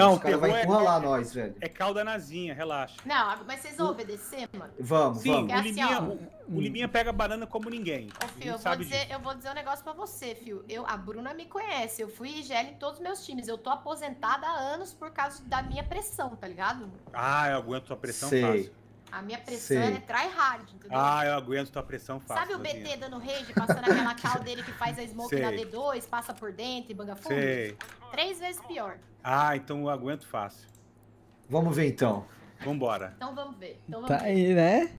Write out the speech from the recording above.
Não, cara, vai é encurralar é, nós, velho. É calda nazinha, relaxa. Não, mas vocês vão obedecer, mano? Vamos, Sim, vamos. O é assim, Liminha, o, o Liminha pega banana como ninguém. Ô, Fio, eu vou, dizer, eu vou dizer um negócio pra você, Fio. Eu, a Bruna me conhece, eu fui IGL em todos os meus times. Eu tô aposentada há anos por causa da minha pressão, tá ligado? Ah, eu aguento tua pressão Sei. fácil. A minha pressão é tryhard, entendeu? Ah, eu aguento tua pressão fácil. Sabe o BT minha. dando rage, passando aquela cal dele que faz a smoke Sei. na D2, passa por dentro e banga fundo? Sei. Três vezes pior. Ah, então eu aguento fácil. Vamos ver então. Vambora. Então vamos ver. Então tá vamos tá ver. aí, né?